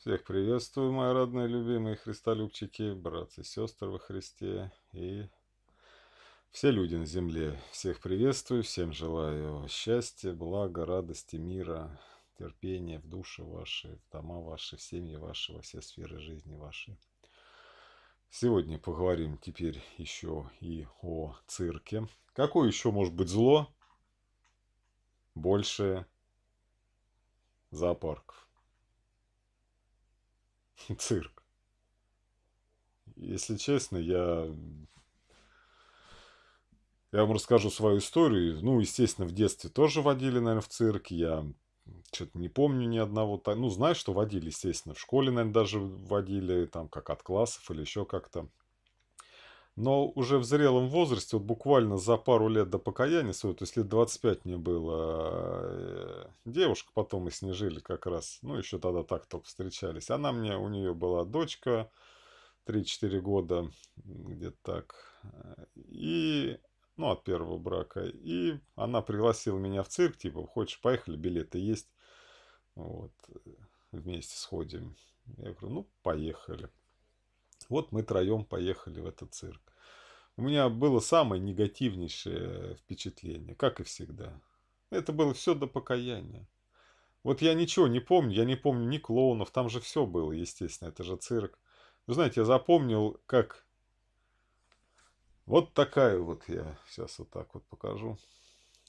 Всех приветствую, мои родные, любимые христолюбчики, братцы, сестры во Христе и все люди на земле. Всех приветствую, всем желаю счастья, блага, радости, мира, терпения в душе ваши, в дома ваши, в семьи ваши, во все сферы жизни ваши. Сегодня поговорим теперь еще и о цирке. Какое еще может быть зло больше зоопарков? цирк. Если честно, я... Я вам расскажу свою историю. Ну, естественно, в детстве тоже водили, наверное, в цирк. Я что-то не помню ни одного... Ну, знаю, что водили, естественно. В школе, наверное, даже водили, там, как от классов или еще как-то но уже в зрелом возрасте, вот буквально за пару лет до покаяния своего, то есть лет 25 мне было, э, девушка, потом мы с ней жили как раз, ну, еще тогда так только встречались. Она мне, у нее была дочка, 3-4 года, где-то так, э, и, ну, от первого брака. И она пригласила меня в цирк, типа, хочешь, поехали, билеты есть, вот, э, вместе сходим. Я говорю, ну, поехали. Вот мы троем поехали в этот цирк. У меня было самое негативнейшее впечатление, как и всегда. Это было все до покаяния. Вот я ничего не помню, я не помню ни клоунов, там же все было, естественно, это же цирк. Вы знаете, я запомнил, как... Вот такая вот я, сейчас вот так вот покажу.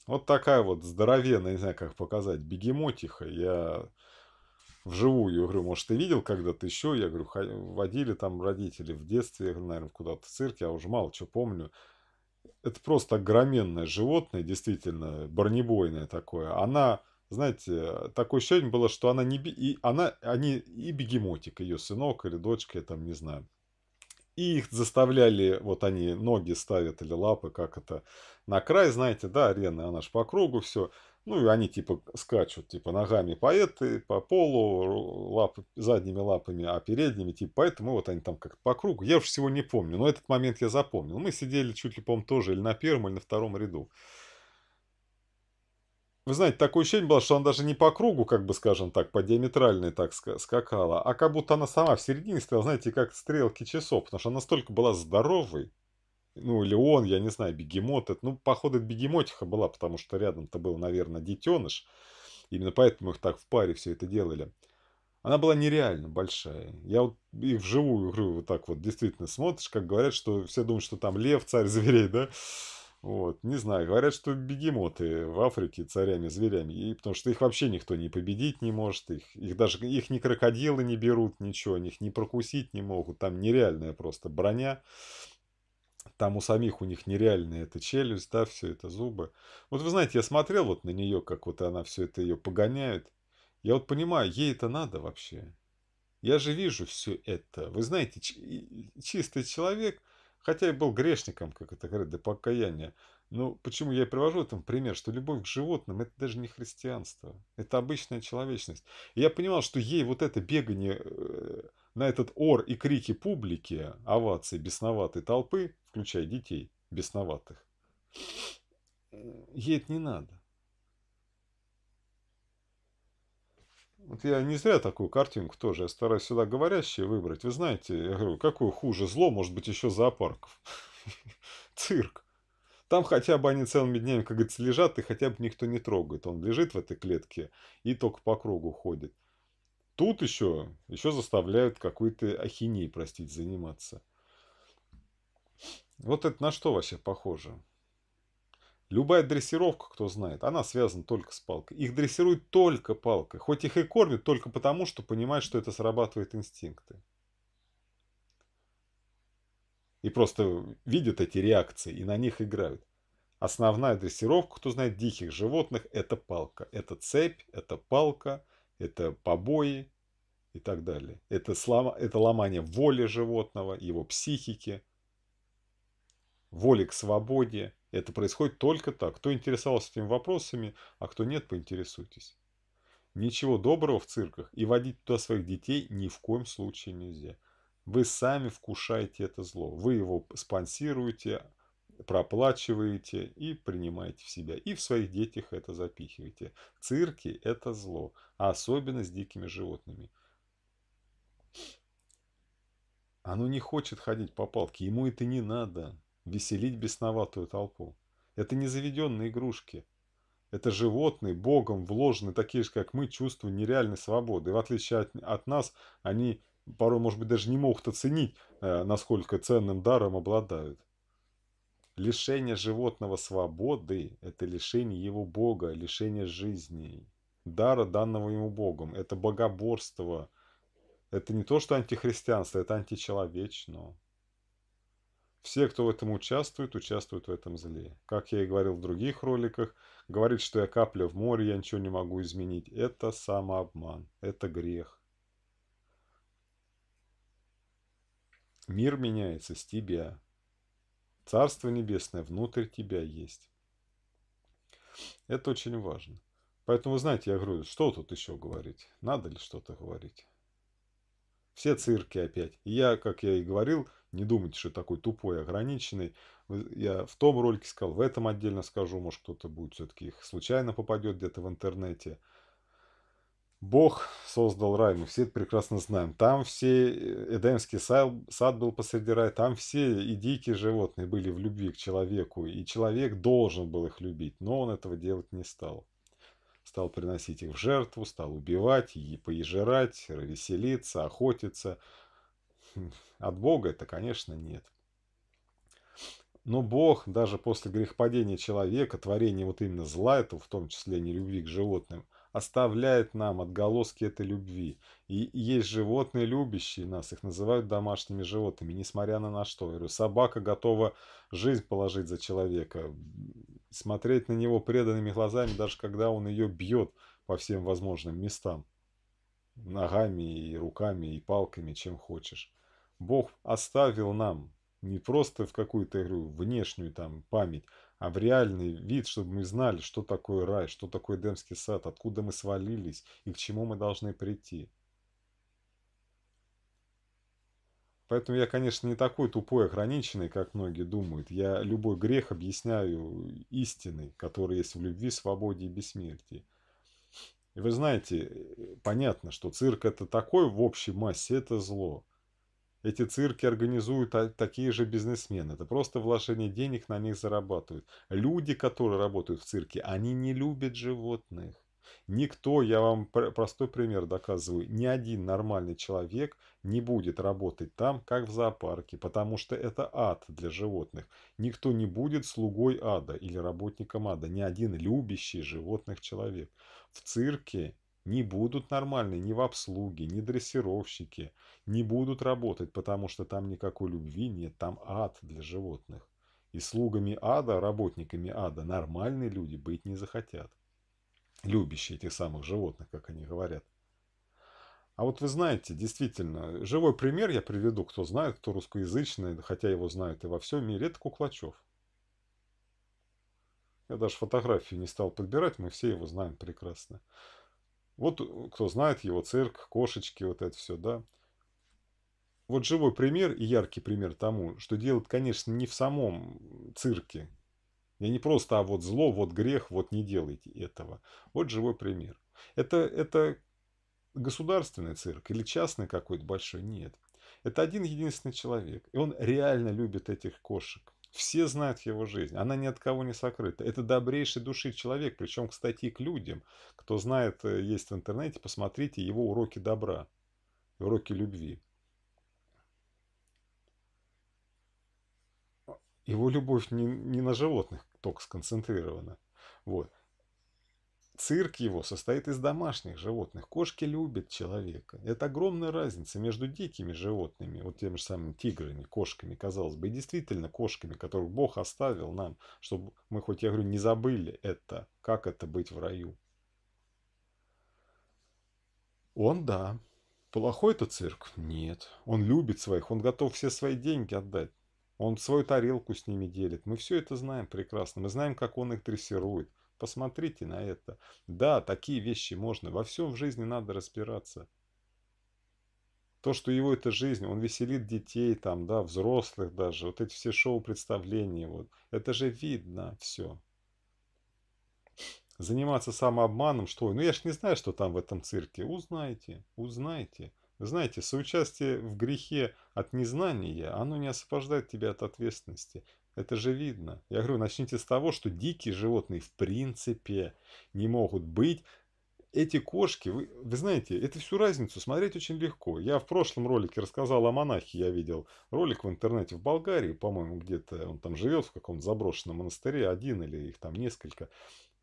Вот такая вот здоровенная, не знаю, как показать, бегемотиха. Я вживую. Я говорю, может, ты видел когда-то еще? Я говорю, водили там родители в детстве, наверное, куда-то в цирк, я уже мало что помню. Это просто огроменное животное, действительно, бронебойное такое. Она, знаете, такое ощущение было, что она не... И, она, они и бегемотик, ее сынок или дочка, я там не знаю. И их заставляли, вот они ноги ставят или лапы, как это, на край, знаете, да, арены, она ж по кругу все. Ну, и они, типа, скачут, типа, ногами поэты по полу, лап, задними лапами, а передними, типа, поэтому вот они там как-то по кругу. Я уж всего не помню, но этот момент я запомнил. Мы сидели чуть ли, по-моему, тоже или на первом, или на втором ряду. Вы знаете, такое ощущение было, что она даже не по кругу, как бы, скажем так, по диаметральной так скакала, а как будто она сама в середине стояла, знаете, как стрелки часов, потому что она настолько была здоровой, ну, или он, я не знаю, бегемот. Это, ну, походу, это бегемотиха была, потому что рядом-то был, наверное, детеныш. Именно поэтому их так в паре все это делали. Она была нереально большая. Я вот их вживую игру вот так вот действительно смотришь, как говорят, что все думают, что там лев, царь зверей, да? Вот, не знаю, говорят, что бегемоты в Африке царями зверями, и потому что их вообще никто не победить не может, их, их даже их ни крокодилы не берут, ничего, них не прокусить не могут, там нереальная просто броня там у самих у них нереальная эта челюсть, да, все это зубы. Вот вы знаете, я смотрел вот на нее, как вот она все это ее погоняет. Я вот понимаю, ей это надо вообще. Я же вижу все это. Вы знаете, чистый человек, хотя и был грешником, как это говорят, до покаяния. Но почему я привожу этому пример, что любовь к животным – это даже не христианство. Это обычная человечность. И я понимал, что ей вот это бегание э, на этот ор и крики публики, овации бесноватой толпы, включая детей бесноватых, ей это не надо. Вот я не зря такую картинку тоже, я стараюсь сюда говорящие выбрать. Вы знаете, я говорю, какое хуже зло может быть еще зоопарков? Цирк. Там хотя бы они целыми днями, как говорится, лежат, и хотя бы никто не трогает. Он лежит в этой клетке и только по кругу ходит тут еще, еще заставляют какой-то ахиней, простить, заниматься. Вот это на что вообще похоже? Любая дрессировка, кто знает, она связана только с палкой. Их дрессируют только палкой. Хоть их и кормят только потому, что понимают, что это срабатывает инстинкты. И просто видят эти реакции и на них играют. Основная дрессировка, кто знает, диких животных – это палка. Это цепь, это палка, это побои, и так далее. Это, слом, это ломание воли животного, его психики, воли к свободе. Это происходит только так. Кто интересовался этими вопросами, а кто нет, поинтересуйтесь. Ничего доброго в цирках и водить туда своих детей ни в коем случае нельзя. Вы сами вкушаете это зло. Вы его спонсируете, проплачиваете и принимаете в себя. И в своих детях это запихиваете. Цирки – это зло, а особенно с дикими животными – оно не хочет ходить по палке, ему это не надо. Веселить бесноватую толпу. Это не заведенные игрушки. Это животные, богом вложены, такие же, как мы, чувство нереальной свободы. И в отличие от, от нас, они порой, может быть, даже не могут оценить, э, насколько ценным даром обладают. Лишение животного свободы – это лишение его бога, лишение жизни. Дара, данного ему богом – это богоборство – это не то, что антихристианство, это античеловечно. Все, кто в этом участвует, участвуют в этом зле. Как я и говорил в других роликах, говорить, что я капля в море, я ничего не могу изменить. Это самообман, это грех. Мир меняется с тебя. Царство Небесное внутрь тебя есть. Это очень важно. Поэтому, вы знаете, я говорю, что тут еще говорить? Надо ли что-то говорить? Все цирки опять. И я, как я и говорил, не думайте, что такой тупой, ограниченный. Я в том ролике сказал, в этом отдельно скажу, может кто-то будет все-таки их случайно попадет где-то в интернете. Бог создал рай, мы все это прекрасно знаем. Там все, э, Эдемский сад, сад был посреди рая, там все и дикие животные были в любви к человеку, и человек должен был их любить, но он этого делать не стал стал приносить их в жертву, стал убивать, и поезжирать, веселиться, охотиться. Хм, от Бога это, конечно, нет. Но Бог даже после грехопадения человека, творения вот именно зла, этого в том числе не любви к животным, оставляет нам отголоски этой любви. И есть животные, любящие нас, их называют домашними животными, несмотря на на что. Я говорю, собака готова жизнь положить за человека, и смотреть на него преданными глазами, даже когда он ее бьет по всем возможным местам. Ногами и руками, и палками, чем хочешь. Бог оставил нам не просто в какую-то, игру внешнюю там память, а в реальный вид, чтобы мы знали, что такое рай, что такое Демский сад, откуда мы свалились и к чему мы должны прийти. Поэтому я, конечно, не такой тупой, ограниченный, как многие думают. Я любой грех объясняю истиной, которая есть в любви, свободе и бессмертии. И вы знаете, понятно, что цирк это такое в общей массе, это зло. Эти цирки организуют такие же бизнесмены. Это просто вложение денег на них зарабатывают. Люди, которые работают в цирке, они не любят животных. Никто, я вам простой пример доказываю, ни один нормальный человек не будет работать там, как в зоопарке, потому что это ад для животных. Никто не будет слугой ада или работником ада, ни один любящий животных человек. В цирке не будут нормальные ни в обслуге, ни дрессировщики, не будут работать, потому что там никакой любви нет, там ад для животных. И слугами ада, работниками ада нормальные люди быть не захотят любящий этих самых животных, как они говорят. А вот вы знаете, действительно, живой пример я приведу, кто знает, кто русскоязычный, хотя его знают и во всем мире, это Куклачев. Я даже фотографию не стал подбирать, мы все его знаем прекрасно. Вот э, кто знает его цирк, кошечки, вот это все, да. Вот живой пример и яркий пример тому, что делают, конечно, не в самом цирке, я не просто, а вот зло, вот грех, вот не делайте этого. Вот живой пример. Это, это государственный цирк или частный какой-то большой? Нет. Это один единственный человек. И он реально любит этих кошек. Все знают его жизнь, она ни от кого не сокрыта. Это добрейший души человек, причем, кстати, и к людям. Кто знает, э, есть в интернете, посмотрите его уроки добра, уроки любви. Его любовь не, не на животных, ток сконцентрировано. Вот. Цирк его состоит из домашних животных. Кошки любят человека. Это огромная разница между дикими животными, вот теми же самыми тиграми, кошками, казалось бы, и действительно кошками, которых Бог оставил нам, чтобы мы, хоть я говорю, не забыли это, как это быть в раю. Он, да. плохой это цирк? Нет. Он любит своих, он готов все свои деньги отдать. Он свою тарелку с ними делит. Мы все это знаем прекрасно. Мы знаем, как он их дрессирует. Посмотрите на это. Да, такие вещи можно. Во всем в жизни надо разбираться. То, что его это жизнь, он веселит детей, там, да, взрослых даже, вот эти все шоу-представления, вот, это же видно все. Заниматься самообманом, что, ну я ж не знаю, что там в этом цирке, узнаете, узнаете. Знаете, соучастие в грехе от незнания, оно не освобождает тебя от ответственности. Это же видно. Я говорю, начните с того, что дикие животные в принципе не могут быть. Эти кошки, вы, вы знаете, это всю разницу смотреть очень легко. Я в прошлом ролике рассказал о монахе, я видел ролик в интернете в Болгарии, по-моему, где-то он там живет в каком-то заброшенном монастыре, один или их там несколько.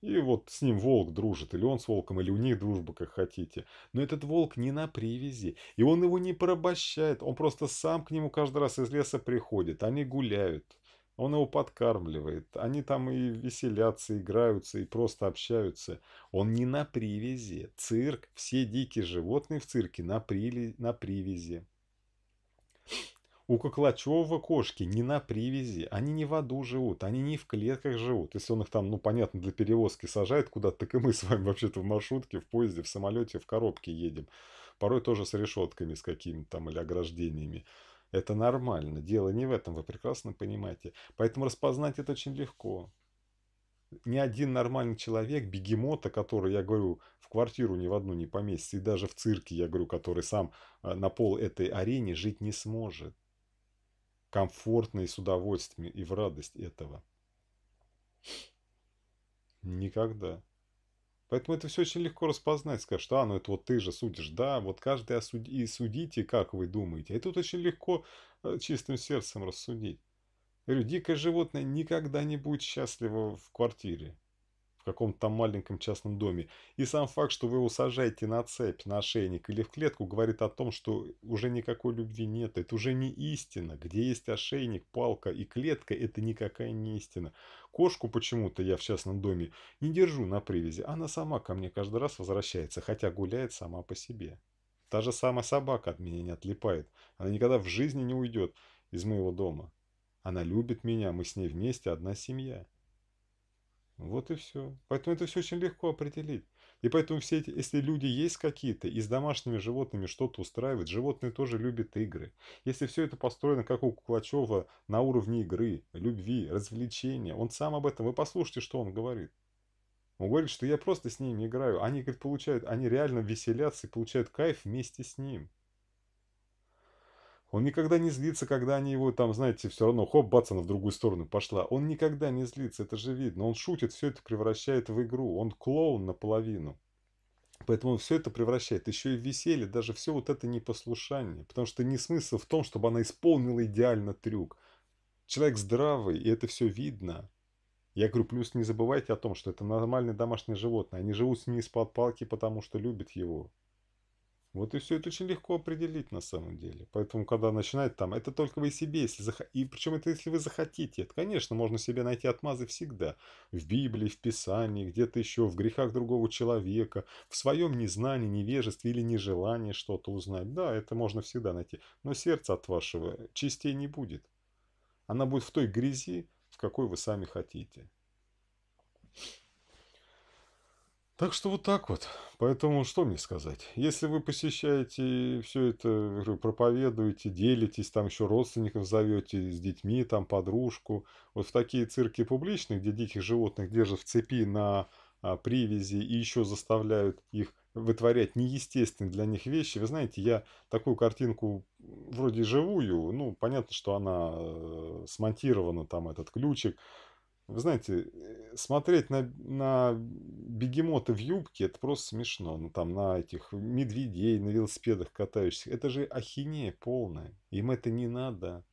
И вот с ним волк дружит, или он с волком, или у них дружба, как хотите. Но этот волк не на привязи, и он его не порабощает, он просто сам к нему каждый раз из леса приходит, они гуляют. Он его подкармливает. Они там и веселятся, играются, и просто общаются. Он не на привязи. Цирк, все дикие животные в цирке на, при... на привязи. У Коклачева кошки не на привязи, они не в аду живут, они не в клетках живут. Если он их там, ну понятно, для перевозки сажает куда-то, так и мы с вами вообще-то в маршрутке, в поезде, в самолете, в коробке едем. Порой тоже с решетками, с какими-то там или ограждениями. Это нормально, дело не в этом, вы прекрасно понимаете. Поэтому распознать это очень легко. Ни один нормальный человек, бегемота, который, я говорю, в квартиру ни в одну не поместится, и даже в цирке, я говорю, который сам э, на пол этой арене жить не сможет комфортно и с удовольствием, и в радость этого. Никогда. Поэтому это все очень легко распознать. сказать, что, а, ну это вот ты же судишь. Да, вот каждый осуди и судите, как вы думаете. И а тут очень легко э, чистым сердцем рассудить. Я говорю, дикое животное никогда не будет счастливо в квартире в каком-то там маленьком частном доме. И сам факт, что вы его сажаете на цепь, на ошейник или в клетку, говорит о том, что уже никакой любви нет. Это уже не истина. Где есть ошейник, палка и клетка, это никакая не истина. Кошку почему-то я в частном доме не держу на привязи. Она сама ко мне каждый раз возвращается, хотя гуляет сама по себе. Та же самая собака от меня не отлипает. Она никогда в жизни не уйдет из моего дома. Она любит меня, мы с ней вместе одна семья. Вот и все. Поэтому это все очень легко определить. И поэтому все эти, если люди есть какие-то, и с домашними животными что-то устраивают, животные тоже любят игры. Если все это построено, как у Куклачева, на уровне игры, любви, развлечения, он сам об этом, вы послушайте, что он говорит. Он говорит, что я просто с ними играю. Они, говорит, получают, они реально веселятся и получают кайф вместе с ним. Он никогда не злится, когда они его там, знаете, все равно хоп, бац, она в другую сторону пошла. Он никогда не злится, это же видно. Он шутит, все это превращает в игру. Он клоун наполовину. Поэтому все это превращает еще и в веселье, даже все вот это непослушание. Потому что не смысл в том, чтобы она исполнила идеально трюк. Человек здравый, и это все видно. Я говорю, плюс не забывайте о том, что это нормальное домашнее животное. Они живут с ним из-под палки, потому что любят его. Вот и все это очень легко определить на самом деле. Поэтому, когда начинает там, это только вы себе, если зах... и причем это если вы захотите. Это, конечно, можно себе найти отмазы всегда. В Библии, в Писании, где-то еще, в грехах другого человека, в своем незнании, невежестве или нежелании что-то узнать. Да, это можно всегда найти. Но сердце от вашего э, частей не будет. Она будет в той грязи, в какой вы сами хотите. Так что вот так вот. Поэтому что мне сказать? Если вы посещаете все это, проповедуете, делитесь, там еще родственников зовете с детьми, там подружку. Вот в такие цирки публичные, где диких животных держат в цепи на а, привязи и еще заставляют их вытворять неестественные для них вещи. Вы знаете, я такую картинку вроде живую, ну, понятно, что она э, смонтирована, там этот ключик, вы знаете, э, смотреть на, на бегемота в юбке, это просто смешно. Ну, там на этих медведей, на велосипедах катающихся. Это же ахинея полная. Им это не надо.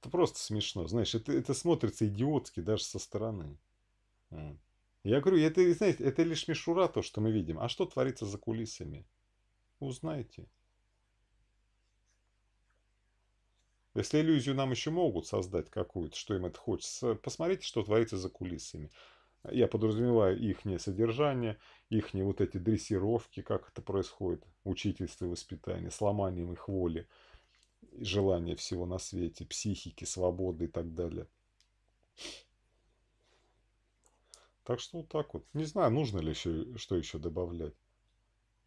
Это просто смешно. Знаешь, это, это смотрится идиотски даже со стороны. Я говорю, это, знаете, это лишь мишура, то, что мы видим. А что творится за кулисами? Узнайте. Если иллюзию нам еще могут создать какую-то, что им это хочется, посмотрите, что творится за кулисами. Я подразумеваю их не содержание, их не вот эти дрессировки, как это происходит, учительство и воспитание, сломанием их воли, желания всего на свете, психики, свободы и так далее. Так что вот так вот. Не знаю, нужно ли еще, что еще добавлять.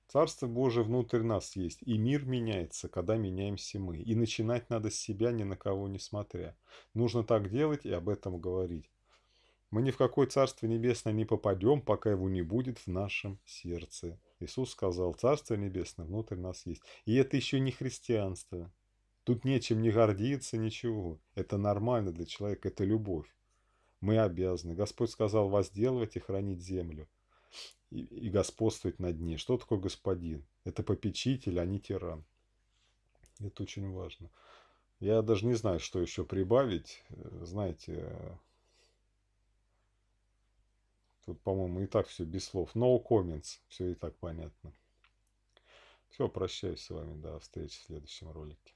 Царство Божие внутрь нас есть, и мир меняется, когда меняемся мы. И начинать надо с себя, ни на кого не смотря. Нужно так делать и об этом говорить. Мы ни в какое Царство Небесное не попадем, пока его не будет в нашем сердце. Иисус сказал, Царство Небесное внутрь нас есть. И это еще не христианство. Тут нечем не гордиться, ничего. Это нормально для человека, это любовь. Мы обязаны. Господь сказал возделывать и хранить землю и, господствовать над ней. Что такое господин? Это попечитель, а не тиран. Это очень важно. Я даже не знаю, что еще прибавить. Э, знаете, э, тут, по-моему, и так все без слов. No comments. Все и так понятно. Все, прощаюсь с вами. До встречи в следующем ролике.